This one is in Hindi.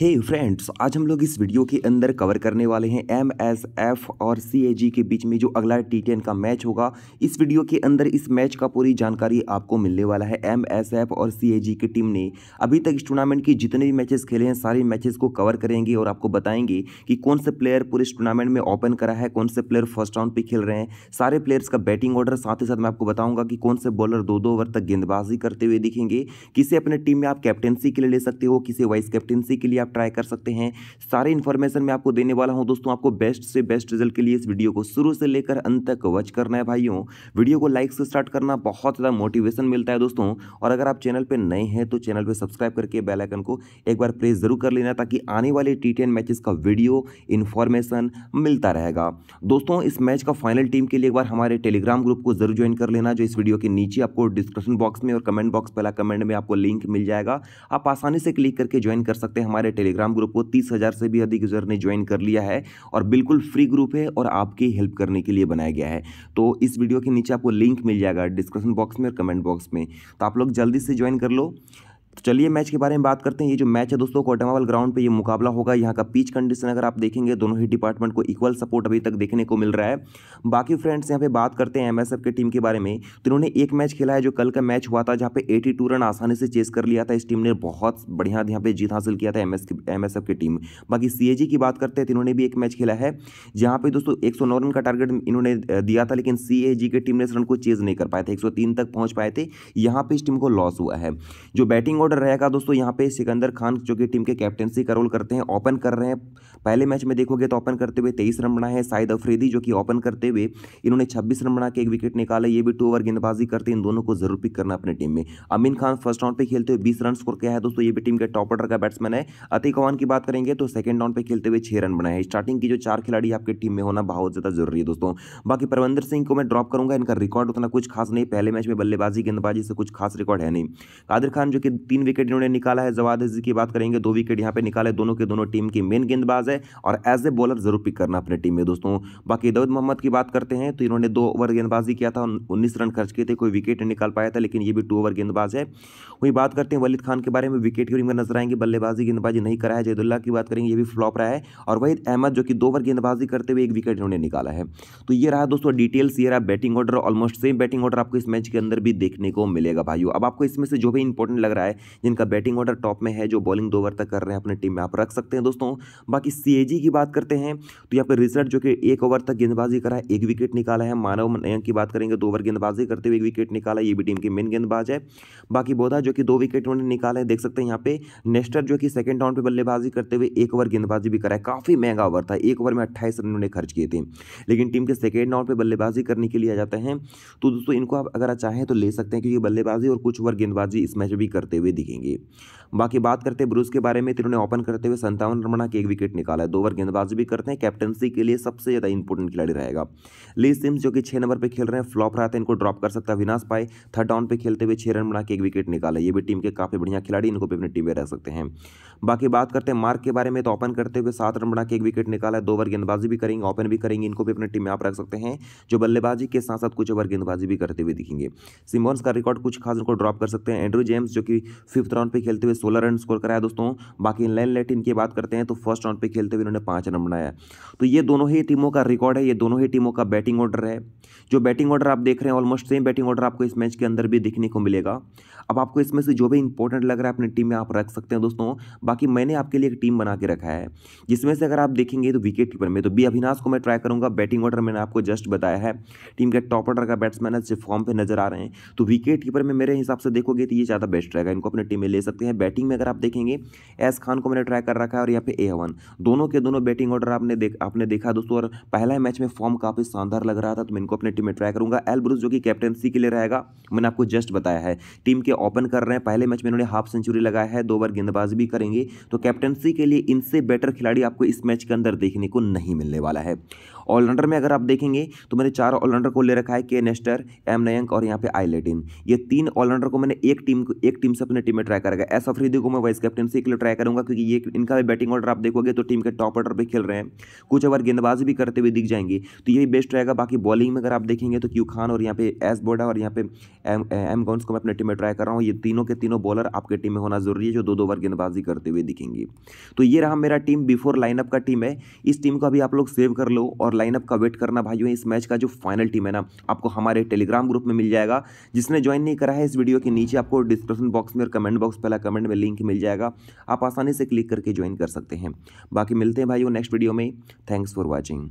हे hey फ्रेंड्स आज हम लोग इस वीडियो के अंदर कवर करने वाले हैं एम एस एफ और सी ए जी के बीच में जो अगला टी टेन का मैच होगा इस वीडियो के अंदर इस मैच का पूरी जानकारी आपको मिलने वाला है एम एस एफ और सी ए जी की टीम ने अभी तक इस टूर्नामेंट के जितने भी मैचेस खेले हैं सारे मैचेस को कवर करेंगे और आपको बताएंगे कि कौन से प्लेयर पूरे इस टूर्नामेंट में ओपन करा है कौन से प्लेयर फर्स्ट राउंड पर खेल रहे हैं सारे प्लेयर्स का बैटिंग ऑर्डर साथ ही साथ मैं आपको बताऊँगा कि कौन से बॉलर दो दो ओवर तक गेंदबाजी करते हुए दिखेंगे किसे अपने टीम में आप कैप्टनसी के लिए ले सकते हो किसे वाइस कैप्टनसी के लिए आप ट्राई कर सकते हैं सारी इन्फॉर्मेशन मैं आपको देने वाला हूँ दोस्तों आपको बेस्ट से बेस्ट रिजल्ट के लिए इस वीडियो को शुरू से लेकर अंत तक वॉच करना है भाइयों वीडियो को लाइक से स्टार्ट करना बहुत ज़्यादा मोटिवेशन मिलता है दोस्तों और अगर आप चैनल पर नए हैं तो चैनल पर सब्सक्राइब करके बेलाइकन को एक बार प्रेस जरूर कर लेना ताकि आने वाले टी टेन का वीडियो इन्फॉर्मेशन मिलता रहेगा दोस्तों इस मैच का फाइनल टीम के लिए एक बार हमारे टेलीग्राम ग्रुप को जरूर ज्वाइन कर लेना जो इस वीडियो के नीचे आपको डिस्क्रिप्शन बॉक्स में और कमेंट बॉक्स पहला कमेंट में आपको लिंक मिल जाएगा आप आसानी से क्लिक करके ज्वाइन कर सकते हैं हमारे टेलीग्राम ग्रुप को तीस हज़ार से भी अधिक यूज़र ने ज्वाइन कर लिया है और बिल्कुल फ्री ग्रुप है और आपकी हेल्प करने के लिए बनाया गया है तो इस वीडियो के नीचे आपको लिंक मिल जाएगा डिस्क्रिप्शन बॉक्स में और कमेंट बॉक्स में तो आप लोग जल्दी से ज्वाइन कर लो तो चलिए मैच के बारे में बात करते हैं ये जो मैच है दोस्तों कोटामावल ग्राउंड पे ये मुकाबला होगा यहाँ का पिच कंडीशन अगर आप देखेंगे दोनों ही डिपार्टमेंट को इक्वल सपोर्ट अभी तक देखने को मिल रहा है बाकी फ्रेंड्स यहाँ पे बात करते हैं एमएसएफ की टीम के बारे में तो इन्होंने एक मैच खेला है जो कल का मैच हुआ था जहाँ पे एटी रन आसानी से चेस कर लिया था इस टीम ने बहुत बढ़िया यहाँ पे जीत हासिल किया था एम एस की टीम बाकी सी की बात करते हैं तो इन्होंने भी एक मैच खेला है जहाँ पे दोस्तों एक रन का टारगेट इन्होंने दिया था लेकिन सी की टीम ने इस रन को चेज नहीं कर पाए थे एक तक पहुँच पाए थे यहाँ पर इस टीम को लॉस हुआ है जो बैटिंग और ऑर्डर रहेगा दोस्तों यहाँ पे सिकंदर खान जो कि टीम के कैप्टनसी का रोल करते हैं ओपन कर रहे हैं पहले मैच में देखोगे तो ओपन करते हुए तेईस रन बनाए हैं साइद अफरीदी जो कि ओपन करते हुए इन्होंने छब्बीस रन बना के एक विकेट निकाला ये भी टू ओवर गेंदबाजी करते हैं इन दोनों को जरूर पिक करना अपनी टीम में अमीन खान फर्स्ट राउंड पर खेलते हुए बीस रन स्कोर किया है दोस्तों ये भी टीम के टॉप ऑर्डर का बैट्समैन है अति कवान की बात करेंगे तो सेकंड राउंड पर खेलते हुए छह रन बनाए हैं स्टार्टिंग की जो चार खिलाड़ी आपकी टीम में होना बहुत ज़्यादा जरूरी है दोस्तों बाकी परविंदर सिंह को मैं ड्रॉप करूंगा इनका रिकॉर्ड उतना कुछ खास नहीं पहले मैच में बल्लेबाजी गेंदबाजी से कुछ खास रिकॉर्ड है नहीं कादिर खान जो कि तीन विकेट इन्होंने निकाला है जवाद हजी की बात करेंगे दो विकेट यहाँ पे निकाले दोनों के दोनों टीम की मेन गेंदबाज है और एज ए बॉलर जरूर पिक करना अपने टीम में दोस्तों बाकी दाऊद मोहम्मद की बात करते हैं तो इन्होंने दो ओवर गेंदबाजी किया था उन्नीस रन खर्च किए थे कोई विकेट नहीं निकाल पाया था लेकिन ये भी टू ओवर गेंदबाज है वही बात करते हैं वलिद खान के बारे में विकेट कीपिंग में नजर आएंगे बल्लेबाजी गेंदबाजी नहीं करा है जैदुल्ला की बात करेंगे ये भी फ्लॉप रहा है और वहीद अहमद जो कि दो ओवर गेंदबाजी करते हुए एक विकेट इन्होंने निकाला है तो ये रहा दोस्तों डिटेल्स ये रहा batting order almost same batting order आपको इस मैच के अंदर भी देखने को मिलेगा भाइयों अब आपको इसमें से जो भी इंपॉर्टेंट लग रहा है जिनका बैटिंग ऑर्डर टॉप में है जो बॉलिंग दो ओवर तक कर रहे हैं अपने टीम में आप रख सकते हैं दोस्तों बाकी सी की बात करते हैं तो यहाँ पर रिजल्ट जो कि एक ओवर तक गेंदबाजी करा है एक विकेट निकाला है मानव नयंग की बात करेंगे दो ओवर गेंदबाजी करते हुए एक विकेट निकाला ये भी टीम की मेन गेंदबाज है बाकी बोधा जो कि दो विकेट उन्होंने निकाला है देख सकते हैं यहाँ पे नेस्टर जो कि सेकंड राउंड पर बल्लेबाजी करते हुए एक ओवर गेंदबाजी भी करा है काफ़ी महंगा ओवर था एक ओवर में अट्ठाईस रन उन्होंने खर्च किए थे लेकिन टीम के सेकेंड राउंड पर बल्लेबाजी करने के लिए आ जाते हैं तो दोस्तों इनको आप अगर चाहें तो ले सकते हैं क्योंकि बल्लेबाजी और कुछ ओवर गेंदबाजी इस मैच भी करते हुए हुए दिखेंगे बाकी बात करते हैं ब्रूस के बारे में तो इन्होंने ओपन करते हुए संतावन रन बना के एक विकेट निकाला है दो ओवर गेंदबाजी भी करते हैं कैप्टनसी के लिए सबसे ज़्यादा इंपॉर्टेंट खिलाड़ी रहेगा ली सिम्स जो कि छः नंबर पर खेल रहे हैं फ्लॉप रहा था इनको ड्रॉप कर सकता है विनाश पाए थर्ड डाउन पर खेलते हुए छः रन बना के एक विकेट निकाला ये भी टीम के काफ़ी बढ़िया खिलाड़ी इनको भी अपनी टीम में रह सकते हैं बाकी बात करते हैं मार्क के बारे में तो ओपन करते हुए सात रन बना के एक विकेट निकाला है दो ओवर गेंदबाजी भी करेंगे ओपन भी करेंगे इनको भी अपनी टीम में आप रख सकते हैं जो बल्लेबाजी के साथ साथ कुछ ओवर गेंदबाजी भी करते हुए दिखेंगे सिमोन्स का रिकॉर्ड कुछ खास उनको ड्रॉप कर सकते हैं एंड्रू जेम्स जो कि फिफ्थ राउंड पे खेलते हुए सोलह रन स्कोर कराया दोस्तों बाकी लैन लेटिन की बात करते हैं तो फर्स्ट राउंड पे खेलते हुए इन्होंने पांच रन बनाया तो ये दोनों ही टीमों का रिकॉर्ड है ये दोनों ही टीमों का बैटिंग ऑर्डर है जो बैटिंग ऑर्डर आप देख रहे हैं ऑलमोस्ट सेम बैटिंग ऑर्डर आपको इस मैच के अंदर भी देखने को मिलेगा अब आपको इसमें से जो भी इंपॉर्टेंट लग रहा है अपनी टीम में आप रख सकते हैं दोस्तों बाकी मैंने आपके लिए एक टीम बना के रखा है जिसमें से अगर आप देखेंगे तो विकेट कीपर में तो बी अविनाश को मैं ट्राई करूंगा बैटिंग ऑर्डर मैंने आपको जस्ट बताया है टीम के टॉप ऑर्डर का बैट्समैन है फॉर्म पर नजर आ रहे हैं तो विकेट कीपर में मेरे हिसाब से देखोगे तो ये ज़्यादा बेस्ट रहेगा इनको अपनी टीम में ले सकते हैं बैटिंग में अगर आप देखेंगे एस खान को मैंने ट्राई कर रखा है और यहाँ पे ए दोनों के दोनों बैटिंग ऑर्डर आपने आपने देखा दोस्तों और पहला मैच में फॉर्म काफ़ी शानदार लग रहा था तो मैं इनको अपने टीम में ट्राई करूंगा एल ब्रूस जो कि कैप्टनसी के लिए रहेगा मैंने आपको जस्ट बताया है टीम के ओपन कर रहे हैं पहले मैच में इन्होंने हाफ सेंचुरी लगाया है दो बार गेंदबाज भी करेंगे तो कैप्टनसी के लिए इनसे बेटर खिलाड़ी आपको इस मैच के अंदर देखने को नहीं मिलने वाला है ऑलराउंडर में अगर आप देखेंगे तो मैंने चार ऑलराउंडर को ले रखा है के नेस्टर एम नयंक और यहाँ पे आईलेटिन ये तीन ऑलराउंडर को मैंने एक टीम को एक टीम से अपने टीम में ट्राई करेगा एस अफरीदी को मैं वाइस कैप्टनसी के लिए ट्राई करूंगा क्योंकि ये इनका भी बैटिंग ऑर्डर आप देखोगे तो टीम के टॉप ऑर्डर पर खेल रहे हैं कुछ अगर गेंदबाज भी करते हुए दिख जाएंगे तो ये बेस्ट रहेगा बाकी बॉलिंग में अगर आप देखेंगे तो क्यू खान और यहाँ पे एस बोडा और यहाँ पे एम एम गौन्स को मैं अपने टीम में ट्राई कर रहा हूँ ये तीनों के तीनों बॉलर आपके टीम में होना जरूरी है जो दो दो ओवर गेंदबाजी करते हुए दिखेंगे तो ये रहा मेरा टीम बिफोर लाइनअप का टीम है इस टीम को अभी आप लोग सेव कर लो और लाइनअप का वेट करना भाइयों इस मैच का जो फाइनल टीम है ना आपको हमारे टेलीग्राम ग्रुप में मिल जाएगा जिसने ज्वाइन नहीं करा है इस वीडियो के नीचे आपको डिस्क्रिप्शन बॉक्स में और कमेंट बॉक्स पहला कमेंट में लिंक मिल जाएगा आप आसानी से क्लिक करके ज्वाइन कर सकते हैं बाकी मिलते हैं भाइयों नेक्स्ट वीडियो में थैंक्स फॉर वॉचिंग